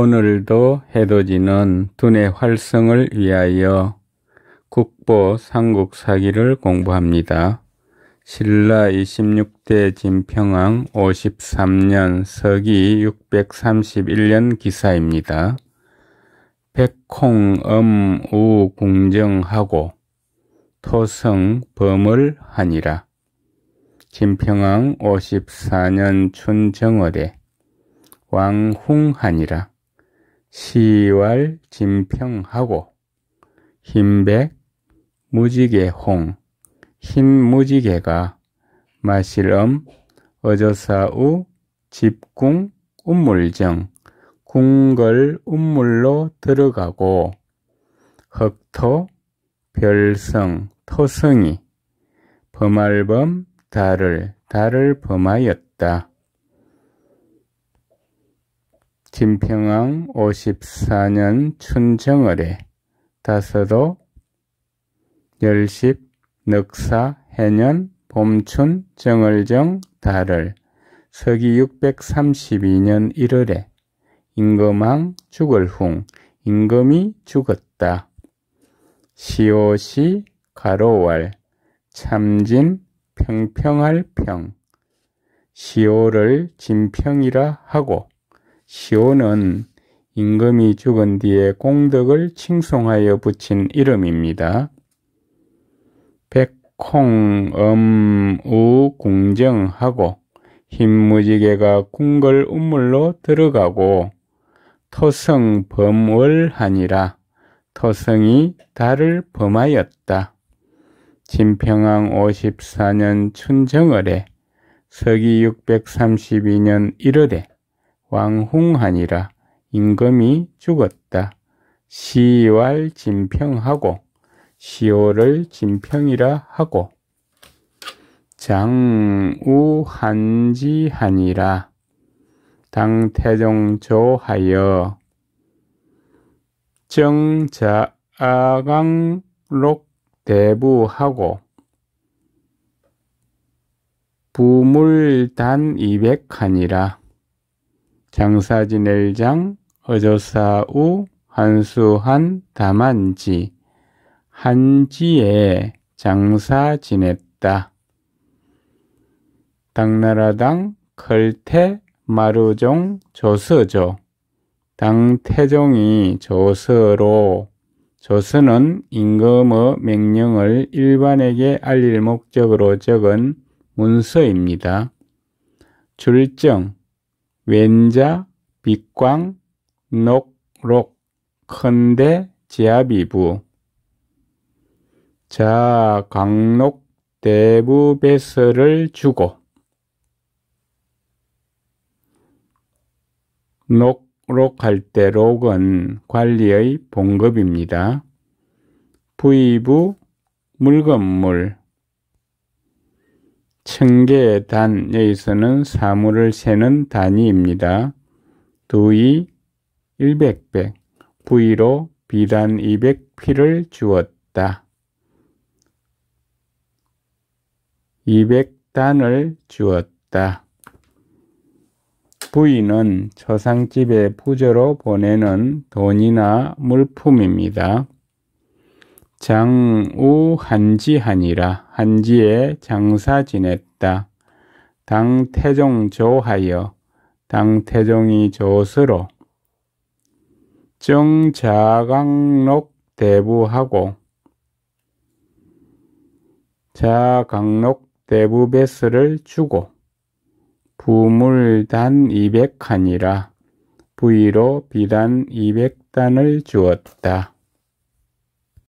오늘도 해돋이는 두뇌 활성을 위하여 국보 삼국사기를 공부합니다. 신라 26대 진평왕 53년 서기 631년 기사입니다. 백홍음우 궁정하고 토성 범을 하니라. 진평왕 54년 춘정월에 왕흥하니라. 시월 진평하고 흰백 무지개 홍, 흰 무지개가 마실엄 음 어저사우 집궁 운물정 궁궐 운물로 들어가고 흑토 별성 토성이 범할범 달을 달을 범하였다. 김평왕 54년 춘정월에 다서도 열십 늑사 해년 봄춘 정월정 달을 서기 632년 1월에 임금왕 죽을 후 임금이 죽었다. 시오시 가로월 참진 평평할 평 시오를 진평이라 하고 시온은 임금이 죽은 뒤에 공덕을 칭송하여 붙인 이름입니다. 백콩, 음, 우, 궁정하고 흰무지개가 궁궐 우물로 들어가고 토성 범월하니라 토성이 달을 범하였다. 진평왕 54년 춘정월에 서기 632년 1월에 왕홍하니라 임금이 죽었다. 시월 진평하고 시월을 진평이라 하고 장우한지하니라 당태종조하여 정자아강록 대부하고 부물단 이백하니라 장사지낼장 어조사우 한수한 다만지 한지에 장사 지냈다. 당나라당 걸태 마루종 조서죠. 당태종이 조서로 조서는 임금의 명령을 일반에게 알릴 목적으로 적은 문서입니다. 줄정 왼자, 빛광, 녹, 록, 큰대, 지압이부. 자, 강록, 대부 배설을 주고. 녹, 록할 때 록은 관리의 봉급입니다. 부이부, 물건물, 청계 단 여기서는 사물을 세는 단위입니다. 두이 100배, 부위로 비단 200피를 주었다. 200단을 주었다. 부인은 초상집에부조로 보내는 돈이나 물품입니다. 장우 한지하니라 한지에 장사 지냈다. 당태종 조하여 당태종이 조수로 정자강록 대부하고 자강록 대부 배스를 주고 부물단 200칸이라 부위로 비단 200단을 주었다.